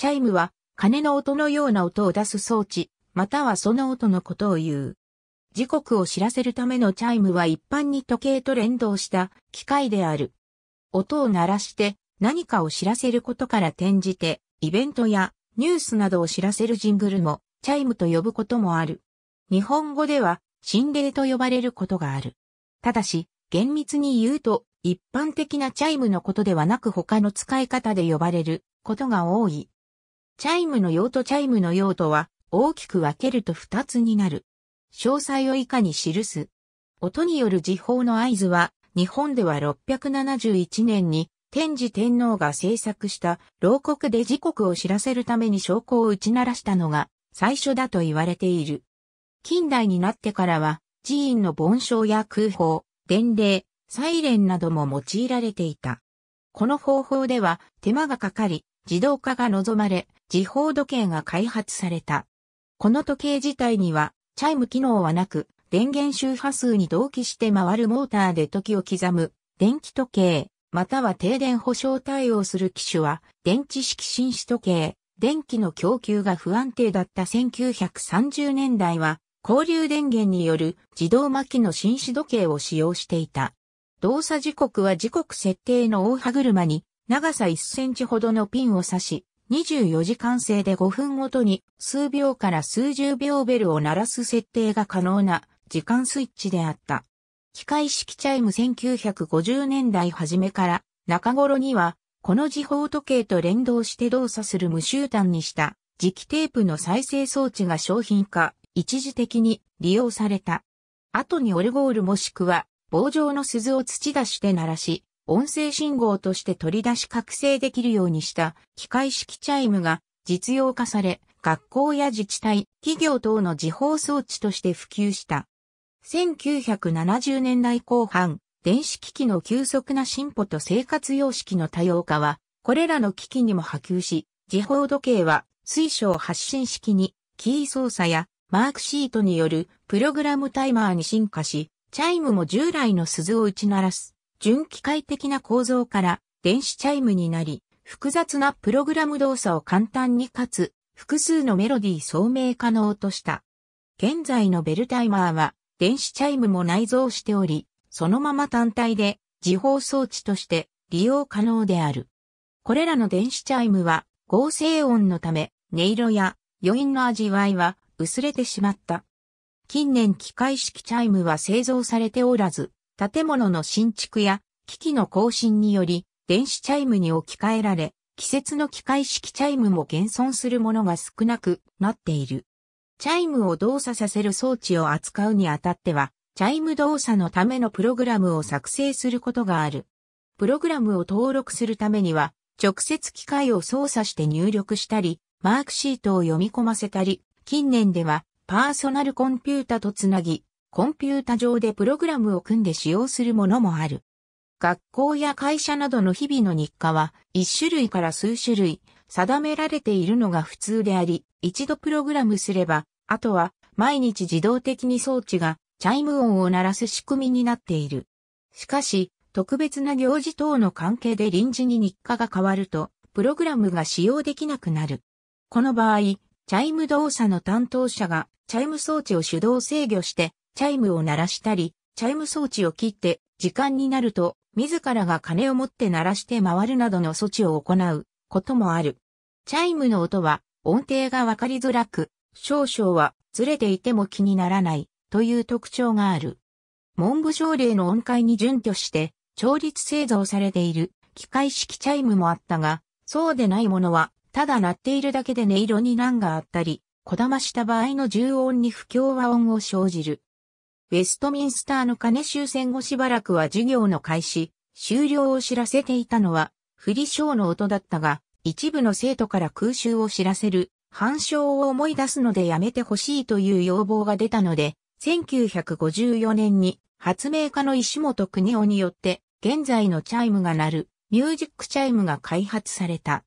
チャイムは、鐘の音のような音を出す装置、またはその音のことを言う。時刻を知らせるためのチャイムは一般に時計と連動した機械である。音を鳴らして何かを知らせることから転じて、イベントやニュースなどを知らせるジングルもチャイムと呼ぶこともある。日本語では、心霊と呼ばれることがある。ただし、厳密に言うと、一般的なチャイムのことではなく他の使い方で呼ばれることが多い。チャイムの用途チャイムの用途は大きく分けると二つになる。詳細を以下に記す。音による時報の合図は日本では671年に天智天皇が制作した牢獄で時刻を知らせるために証拠を打ち鳴らしたのが最初だと言われている。近代になってからは寺院の盆章や空砲、伝令、サイレンなども用いられていた。この方法では手間がかかり、自動化が望まれ、時報時計が開発された。この時計自体には、チャイム機能はなく、電源周波数に同期して回るモーターで時を刻む、電気時計、または停電保障対応する機種は、電池式紳士時計、電気の供給が不安定だった1930年代は、交流電源による自動巻きの紳士時計を使用していた。動作時刻は時刻設定の大歯車に長さ1センチほどのピンを刺し、24時間制で5分ごとに数秒から数十秒ベルを鳴らす設定が可能な時間スイッチであった。機械式チャイム1950年代初めから中頃にはこの時報時計と連動して動作する無集端にした磁気テープの再生装置が商品化、一時的に利用された。後にオルゴールもしくは棒状の鈴を土出して鳴らし、音声信号として取り出し覚醒できるようにした機械式チャイムが実用化され、学校や自治体、企業等の時報装置として普及した。1970年代後半、電子機器の急速な進歩と生活様式の多様化は、これらの機器にも波及し、時報時計は水晶発信式に、キー操作やマークシートによるプログラムタイマーに進化し、チャイムも従来の鈴を打ち鳴らす純機械的な構造から電子チャイムになり、複雑なプログラム動作を簡単にかつ複数のメロディー聡明可能とした。現在のベルタイマーは電子チャイムも内蔵しており、そのまま単体で時報装置として利用可能である。これらの電子チャイムは合成音のため音色や余韻の味わいは薄れてしまった。近年機械式チャイムは製造されておらず、建物の新築や機器の更新により電子チャイムに置き換えられ、季節の機械式チャイムも現存するものが少なくなっている。チャイムを動作させる装置を扱うにあたっては、チャイム動作のためのプログラムを作成することがある。プログラムを登録するためには、直接機械を操作して入力したり、マークシートを読み込ませたり、近年ではパーソナルコンピュータとつなぎ、コンピュータ上でプログラムを組んで使用するものもある。学校や会社などの日々の日課は、一種類から数種類、定められているのが普通であり、一度プログラムすれば、あとは、毎日自動的に装置が、チャイム音を鳴らす仕組みになっている。しかし、特別な行事等の関係で臨時に日課が変わると、プログラムが使用できなくなる。この場合、チャイム動作の担当者が、チャイム装置を手動制御して、チャイムを鳴らしたり、チャイム装置を切って、時間になると、自らが鐘を持って鳴らして回るなどの措置を行うこともある。チャイムの音は音程がわかりづらく、少々はずれていても気にならないという特徴がある。文部省令の音階に準拠して、調律製造されている機械式チャイムもあったが、そうでないものは、ただ鳴っているだけで音色に難があったり、こだました場合の重音に不協和音を生じる。ウェストミンスターの金終戦後しばらくは授業の開始、終了を知らせていたのは、不利ーの音だったが、一部の生徒から空襲を知らせる、反証を思い出すのでやめてほしいという要望が出たので、1954年に発明家の石本邦夫によって、現在のチャイムが鳴る、ミュージックチャイムが開発された。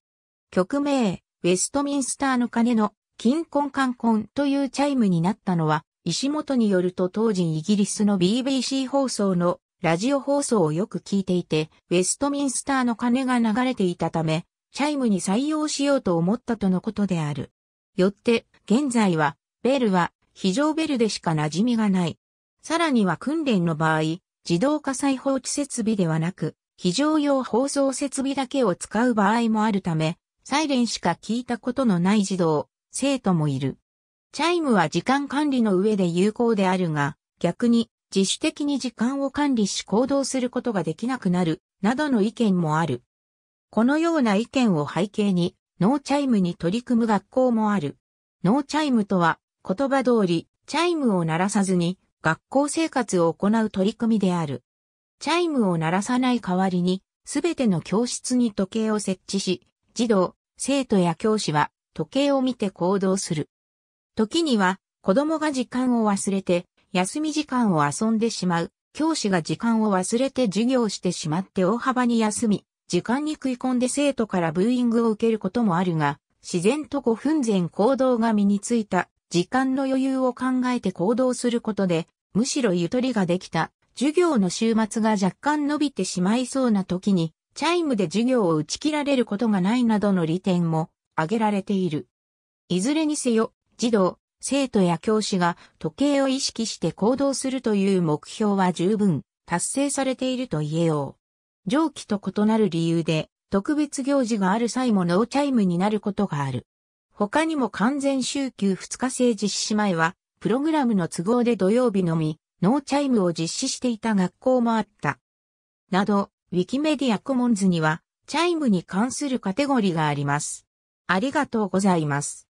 曲名、ウェストミンスターの鐘の、金婚観婚というチャイムになったのは、石本によると当時イギリスの BBC 放送のラジオ放送をよく聞いていて、ウェストミンスターの鐘が流れていたため、チャイムに採用しようと思ったとのことである。よって、現在は、ベルは、非常ベルでしか馴染みがない。さらには訓練の場合、自動火災放置設備ではなく、非常用放送設備だけを使う場合もあるため、サイレンしか聞いたことのない児童、生徒もいる。チャイムは時間管理の上で有効であるが、逆に自主的に時間を管理し行動することができなくなる、などの意見もある。このような意見を背景に、ノーチャイムに取り組む学校もある。ノーチャイムとは、言葉通り、チャイムを鳴らさずに、学校生活を行う取り組みである。チャイムを鳴らさない代わりに、すべての教室に時計を設置し、児童、生徒や教師は時計を見て行動する。時には、子供が時間を忘れて、休み時間を遊んでしまう。教師が時間を忘れて授業してしまって大幅に休み、時間に食い込んで生徒からブーイングを受けることもあるが、自然と5分前行動が身についた、時間の余裕を考えて行動することで、むしろゆとりができた、授業の週末が若干伸びてしまいそうな時に、チャイムで授業を打ち切られることがないなどの利点も挙げられている。いずれにせよ、児童、生徒や教師が時計を意識して行動するという目標は十分達成されていると言えよう。上記と異なる理由で特別行事がある際もノーチャイムになることがある。他にも完全週休2日制実施前は、プログラムの都合で土曜日のみ、ノーチャイムを実施していた学校もあった。など、ウィキメディアコモンズには、チャイムに関するカテゴリーがあります。ありがとうございます。